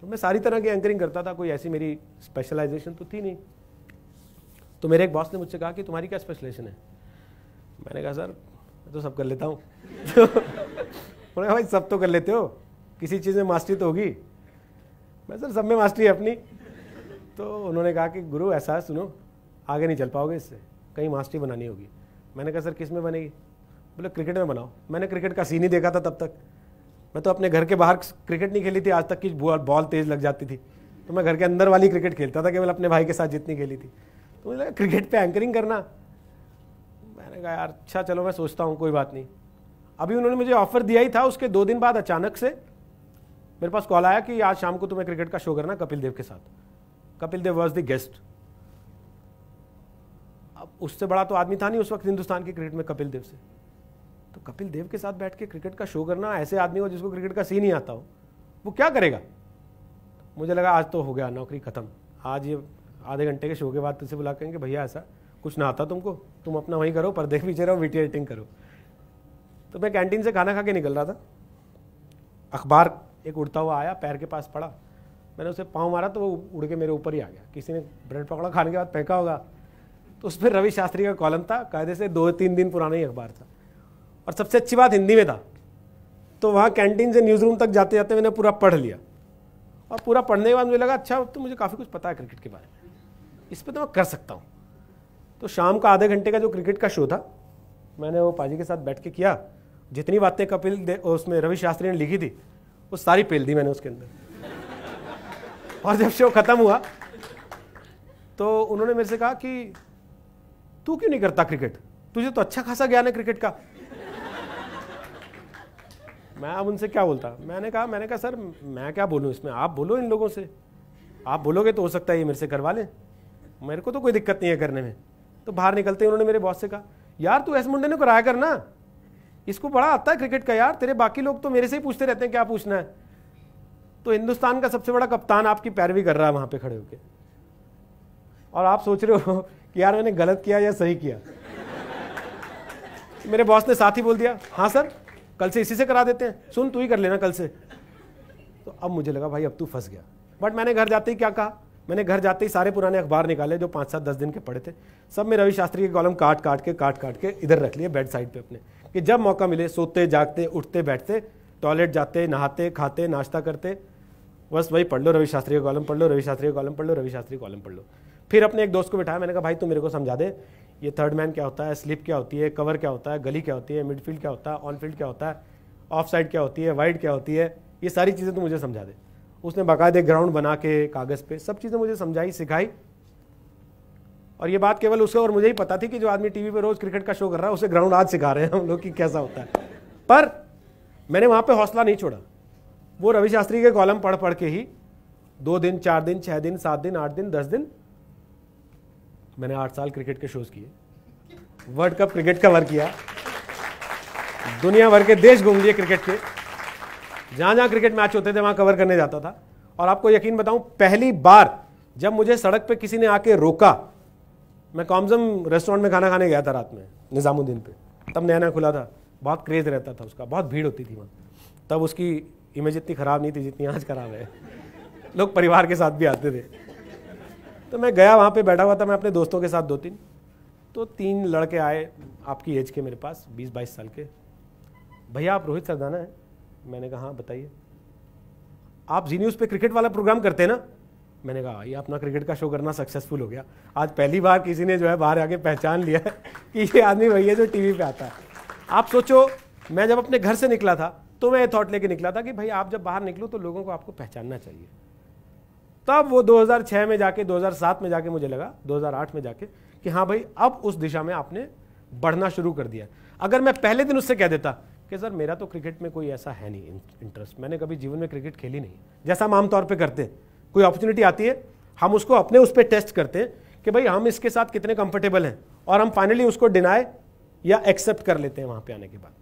तो मैं सारी तरह की एंकरिंग करता था कोई ऐसी मेरी स्पेशलाइजेशन तो थी नहीं तो मेरे एक बॉस ने मुझसे कहा कि तुम्हारी क्या स्पेशलाइजेशन है मैंने कहा सर मैं तो सब कर लेता हूँ उन्होंने भाई सब तो कर लेते हो किसी चीज़ में मास्टरी तो होगी मैं सर सब में मास्टरी है अपनी तो उन्होंने कहा कि गुरु ऐसा सुनो आगे नहीं चल पाओगे इससे कहीं मास्टरी बनानी होगी मैंने कहा सर किस में बनेगी बोले क्रिकेट में बनाओ मैंने क्रिकेट का सीन ही देखा था तब तक मैं तो अपने घर के बाहर क्रिकेट नहीं खेली थी आज तक की बॉल तेज लग जाती थी तो मैं घर के अंदर वाली क्रिकेट खेलता था केवल अपने भाई के साथ जितनी खेली थी तो मुझे लगा क्रिकेट पे एंकरिंग करना मैंने कहा यार अच्छा चलो मैं सोचता हूँ कोई बात नहीं अभी उन्होंने मुझे ऑफर दिया ही था उसके दो दिन बाद अचानक से मेरे पास कॉल आया कि आज शाम को तुम्हें क्रिकेट का शो करना कपिल देव के साथ Kapil Dev was the guest अब उससे बड़ा तो आदमी था नहीं उस वक्त हिंदुस्तान की क्रिकेट में कपिल देव से कपिल देव के साथ बैठ के क्रिकेट का शो करना ऐसे आदमी हो जिसको क्रिकेट का सीन ही आता हो वो क्या करेगा मुझे लगा आज तो हो गया नौकरी ख़त्म आज ये आधे घंटे के शो के बाद तुझसे बुला कहेंगे भैया ऐसा कुछ ना आता तुमको तुम अपना वहीं करो पर्दे के पीछे रहो वीटी एडिटिंग करो तो मैं कैंटीन से खाना खा के निकल रहा था अखबार एक उड़ता हुआ आया पैर के पास पड़ा मैंने उसे पाँव मारा तो वो उड़ के मेरे ऊपर ही आ गया किसी ने ब्रेड पकौड़ा खाने के बाद फेंका होगा तो उस पर रवि शास्त्री का कॉलम था कायदे से दो तीन दिन पुराना ही अखबार था और सबसे अच्छी बात हिंदी में था तो वहाँ कैंटीन से न्यूज़ रूम तक जाते जाते मैंने पूरा पढ़ लिया और पूरा पढ़ने के बाद मुझे लगा अच्छा अब तो मुझे काफ़ी कुछ पता है क्रिकेट के बारे में इस पर तो मैं कर सकता हूँ तो शाम का आधे घंटे का जो क्रिकेट का शो था मैंने वो पाजी के साथ बैठ के किया जितनी बातें कपिल उसमें रवि शास्त्री ने लिखी थी वो सारी पेल दी मैंने उसके अंदर और जब शो ख़त्म हुआ तो उन्होंने मेरे से कहा कि तू क्यों नहीं करता क्रिकेट तुझे तो अच्छा खासा ज्ञान है क्रिकेट का मैं अब उनसे क्या बोलता मैंने कहा मैंने कहा सर मैं क्या बोलूँ इसमें आप बोलो इन लोगों से आप बोलोगे तो हो सकता है ये मेरे से करवा लें मेरे को तो कोई दिक्कत नहीं है करने में तो बाहर निकलते ही उन्होंने मेरे बॉस से कहा यार तू एस मुंडे ने कराया करना इसको बड़ा आता है क्रिकेट का यार तेरे बाकी लोग तो मेरे से ही पूछते रहते हैं क्या पूछना है तो हिंदुस्तान का सबसे बड़ा कप्तान आपकी पैरवी कर रहा है वहाँ पे खड़े होकर और आप सोच रहे हो कि यार मैंने गलत किया या सही किया मेरे बॉस ने साथ ही बोल दिया हाँ सर कल से इसी से करा देते हैं सुन तू ही कर लेना कल से तो अब मुझे लगा भाई अब तू फंस गया बट मैंने घर जाते ही क्या कहा मैंने घर जाते ही सारे पुराने अखबार निकाले जो पाँच सात दस दिन के पड़े थे सब में रवि शास्त्री के कॉलम काट काट के काट काट के इधर रख लिए बेड साइड पे अपने कि जब मौका मिले सोते जागते उठते बैठते टॉयलेट जाते नहाते खाते नाश्ता करते बस वही पढ़ लो रवि शास्त्री का कॉलम पढ़ लो रवि शास्त्री का कॉलम पढ़ लो रवि शास्त्री कॉलम पढ़ लो फिर अपने एक दोस्त को बिठाया मैंने कहा भाई तू मेरे को समझा दे ये थर्ड मैन क्या होता है स्लिप क्या होती है कवर क्या होता है गली क्या होती है मिडफील्ड क्या होता है ऑन फील्ड क्या होता है ऑफ साइड क्या होती है वाइड क्या होती है ये सारी चीज़ें तो मुझे समझा दे उसने बाकायदे ग्राउंड बना के कागज़ पे सब चीज़ें मुझे समझाई सिखाई और ये बात केवल उसको और मुझे ही पता थी कि जो आदमी टीवी पे रोज़ क्रिकेट का शो कर रहा है उसे ग्राउंड आज सिखा रहे हैं हम लोग कि कैसा होता है पर मैंने वहाँ पे हौसला नहीं छोड़ा वो रवि शास्त्री के कॉलम पढ़ पढ़ के ही दो दिन चार दिन छः दिन सात दिन आठ दिन दस दिन मैंने आठ साल क्रिकेट के शोज़ किए वर्ल्ड कप क्रिकेट कवर किया दुनिया भर के देश घूम लिए क्रिकेट के जहाँ जहाँ क्रिकेट मैच होते थे वहाँ कवर करने जाता था और आपको यकीन बताऊँ पहली बार जब मुझे सड़क पे किसी ने आके रोका मैं कॉमजम रेस्टोरेंट में खाना खाने गया था रात में निज़ामुद्दीन पे तब नया नया खुला था बहुत क्रेज़ रहता था उसका बहुत भीड़ होती थी वहाँ तब उसकी इमेज इतनी ख़राब नहीं थी जितनी आज ख़राब है लोग परिवार के साथ भी आते थे तो मैं गया वहाँ पे बैठा हुआ था मैं अपने दोस्तों के साथ दो तीन तो तीन लड़के आए आपकी एज के मेरे पास बीस बाईस साल के भैया आप रोहित सरदाना है मैंने कहा हाँ बताइए आप जी न्यूज़ पे क्रिकेट वाला प्रोग्राम करते हैं ना मैंने कहा ये अपना क्रिकेट का शो करना सक्सेसफुल हो गया आज पहली बार किसी ने जो है बाहर आके पहचान लिया कि ये आदमी वही है जो टीवी पे आता है आप सोचो मैं जब अपने घर से निकला था तो मैं ये थॉट लेके निकला था कि भाई आप जब बाहर निकलो तो लोगों को आपको पहचानना चाहिए तब वो 2006 में जाके 2007 में जाके मुझे लगा 2008 में जाके कि हाँ भाई अब उस दिशा में आपने बढ़ना शुरू कर दिया अगर मैं पहले दिन उससे कह देता कि सर मेरा तो क्रिकेट में कोई ऐसा है नहीं इंटरेस्ट मैंने कभी जीवन में क्रिकेट खेली नहीं जैसा हम आमतौर पर करते हैं कोई अपॉर्चुनिटी आती है हम उसको अपने उस पर टेस्ट करते हैं कि भाई हम इसके साथ कितने कंफर्टेबल हैं और हम फाइनली उसको डिनाए या एक्सेप्ट कर लेते हैं वहाँ पे आने के बाद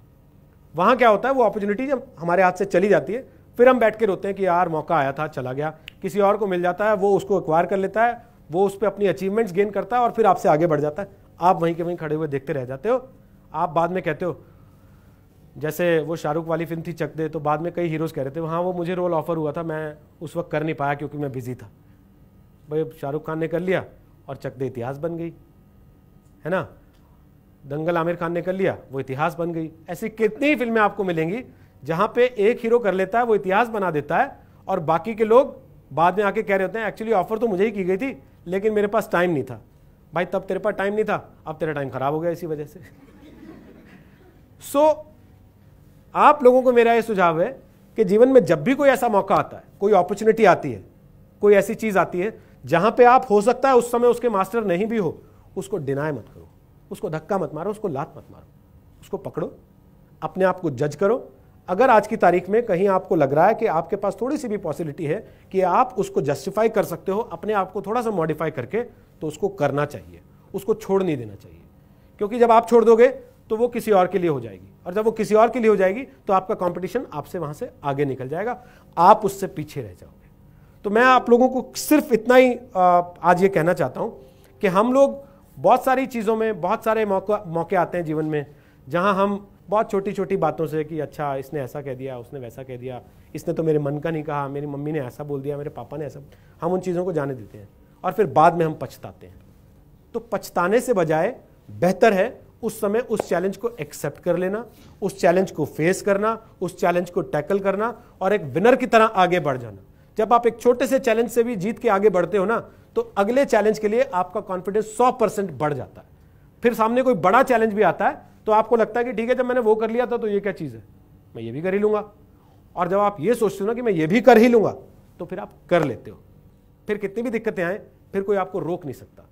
वहाँ क्या होता है वो अपॉर्चुनिटी जब हमारे हाथ से चली जाती है फिर हम बैठ के रोते हैं कि यार मौका आया था चला गया किसी और को मिल जाता है वो उसको एक्वायर कर लेता है वो उस पर अपनी अचीवमेंट्स गेन करता है और फिर आपसे आगे बढ़ जाता है आप वहीं के वहीं खड़े हुए देखते रह जाते हो आप बाद में कहते हो जैसे वो शाहरुख वाली फिल्म थी चक दे तो बाद में कई हीरोज़ कह रहे थे हाँ वो मुझे रोल ऑफ़र हुआ था मैं उस वक्त कर नहीं पाया क्योंकि मैं बिज़ी था भाई शाहरुख खान ने कर लिया और चक दे इतिहास बन गई है ना दंगल आमिर खान ने कर लिया वो इतिहास बन गई ऐसी कितनी ही फिल्में आपको मिलेंगी जहाँ पे एक हीरो कर लेता है वो इतिहास बना देता है और बाकी के लोग बाद में आके कह रहे होते हैं एक्चुअली ऑफर तो मुझे ही की गई थी लेकिन मेरे पास टाइम नहीं था भाई तब तेरे पास टाइम नहीं था अब तेरा टाइम खराब हो गया इसी वजह से सो so, आप लोगों को मेरा ये सुझाव है कि जीवन में जब भी कोई ऐसा मौका आता है कोई अपॉर्चुनिटी आती है कोई ऐसी चीज आती है जहां पे आप हो सकता है उस समय उसके मास्टर नहीं भी हो उसको डिनाय मत करो उसको धक्का मत मारो उसको लात मत मारो उसको पकड़ो अपने आप को जज करो अगर आज की तारीख में कहीं आपको लग रहा है कि आपके पास थोड़ी सी भी पॉसिबिलिटी है कि आप उसको जस्टिफाई कर सकते हो अपने आप को थोड़ा सा मॉडिफाई करके तो उसको करना चाहिए उसको छोड़ नहीं देना चाहिए क्योंकि जब आप छोड़ दोगे तो वो किसी और के लिए हो जाएगी और जब वो किसी और के लिए हो जाएगी तो आपका कॉम्पिटिशन आपसे वहां से आगे निकल जाएगा आप उससे पीछे रह जाओगे तो मैं आप लोगों को सिर्फ इतना ही आज ये कहना चाहता हूँ कि हम लोग बहुत सारी चीज़ों में बहुत सारे मौका मौके आते हैं जीवन में जहाँ हम बहुत छोटी छोटी बातों से कि अच्छा इसने ऐसा कह दिया उसने वैसा कह दिया इसने तो मेरे मन का नहीं कहा मेरी मम्मी ने ऐसा बोल दिया मेरे पापा ने ऐसा हम उन चीज़ों को जाने देते हैं और फिर बाद में हम पछताते हैं तो पछताने से बजाय बेहतर है उस समय उस चैलेंज को एक्सेप्ट कर लेना उस चैलेंज को फेस करना उस चैलेंज को टैकल करना और एक विनर की तरह आगे बढ़ जाना जब आप एक छोटे से चैलेंज से भी जीत के आगे बढ़ते हो ना तो अगले चैलेंज के लिए आपका कॉन्फिडेंस 100 परसेंट बढ़ जाता है फिर सामने कोई बड़ा चैलेंज भी आता है तो आपको लगता है कि ठीक है जब मैंने वो कर लिया था तो ये क्या चीज़ है मैं ये भी कर ही लूँगा और जब आप ये सोचते हो ना कि मैं ये भी कर ही लूँगा तो फिर आप कर लेते हो फिर कितनी भी दिक्कतें आएँ फिर कोई आपको रोक नहीं सकता